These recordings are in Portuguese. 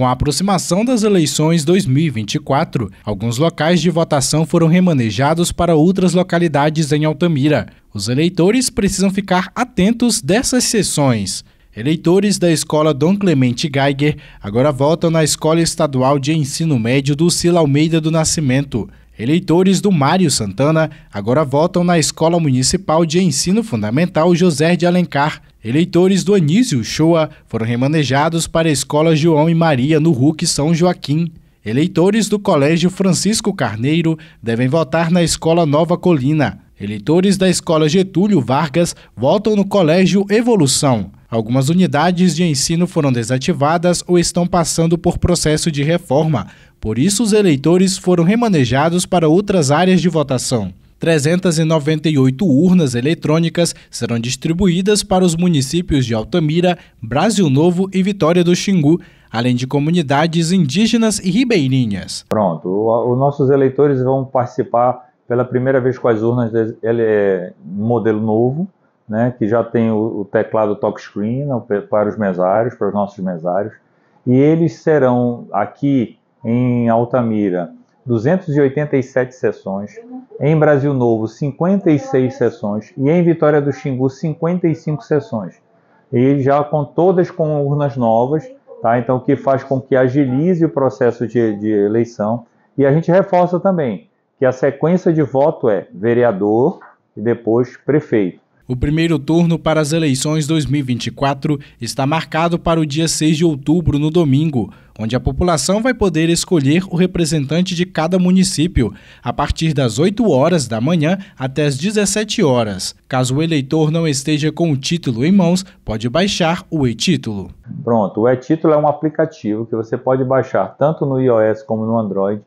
Com a aproximação das eleições 2024, alguns locais de votação foram remanejados para outras localidades em Altamira. Os eleitores precisam ficar atentos dessas sessões. Eleitores da escola Dom Clemente Geiger agora votam na Escola Estadual de Ensino Médio do Sila Almeida do Nascimento. Eleitores do Mário Santana agora votam na Escola Municipal de Ensino Fundamental José de Alencar. Eleitores do Anísio Shoa foram remanejados para a Escola João e Maria no RUC São Joaquim. Eleitores do Colégio Francisco Carneiro devem votar na Escola Nova Colina. Eleitores da Escola Getúlio Vargas votam no Colégio Evolução. Algumas unidades de ensino foram desativadas ou estão passando por processo de reforma, por isso os eleitores foram remanejados para outras áreas de votação. 398 urnas eletrônicas serão distribuídas para os municípios de Altamira, Brasil Novo e Vitória do Xingu, além de comunidades indígenas e ribeirinhas. Pronto, os nossos eleitores vão participar pela primeira vez com as urnas ele é modelo novo, né, que já tem o, o teclado touchscreen né, para os mesários, para os nossos mesários, e eles serão aqui em Altamira 287 sessões em Brasil Novo, 56 sessões. E em Vitória do Xingu, 55 sessões. E já com todas com urnas novas, tá? Então, o que faz com que agilize o processo de, de eleição. E a gente reforça também que a sequência de voto é vereador e depois prefeito. O primeiro turno para as eleições 2024 está marcado para o dia 6 de outubro, no domingo, onde a população vai poder escolher o representante de cada município, a partir das 8 horas da manhã até as 17 horas. Caso o eleitor não esteja com o título em mãos, pode baixar o e-título. Pronto, o e-título é um aplicativo que você pode baixar tanto no iOS como no Android,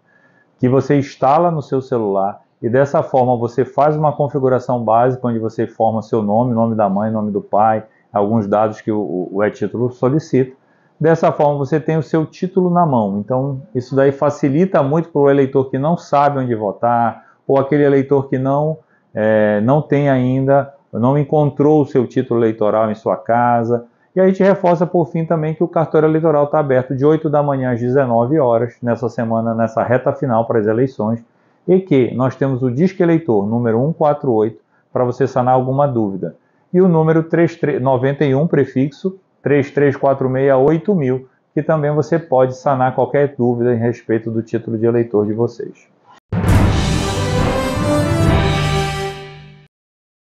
que você instala no seu celular e dessa forma você faz uma configuração básica onde você forma seu nome, nome da mãe, nome do pai, alguns dados que o, o e-título solicita. Dessa forma você tem o seu título na mão. Então isso daí facilita muito para o eleitor que não sabe onde votar ou aquele eleitor que não, é, não tem ainda, não encontrou o seu título eleitoral em sua casa. E a gente reforça por fim também que o cartório eleitoral está aberto de 8 da manhã às 19 horas, nessa semana, nessa reta final para as eleições e que nós temos o Disque Eleitor número 148 para você sanar alguma dúvida e o número 91 prefixo 33468000, que também você pode sanar qualquer dúvida em respeito do título de eleitor de vocês.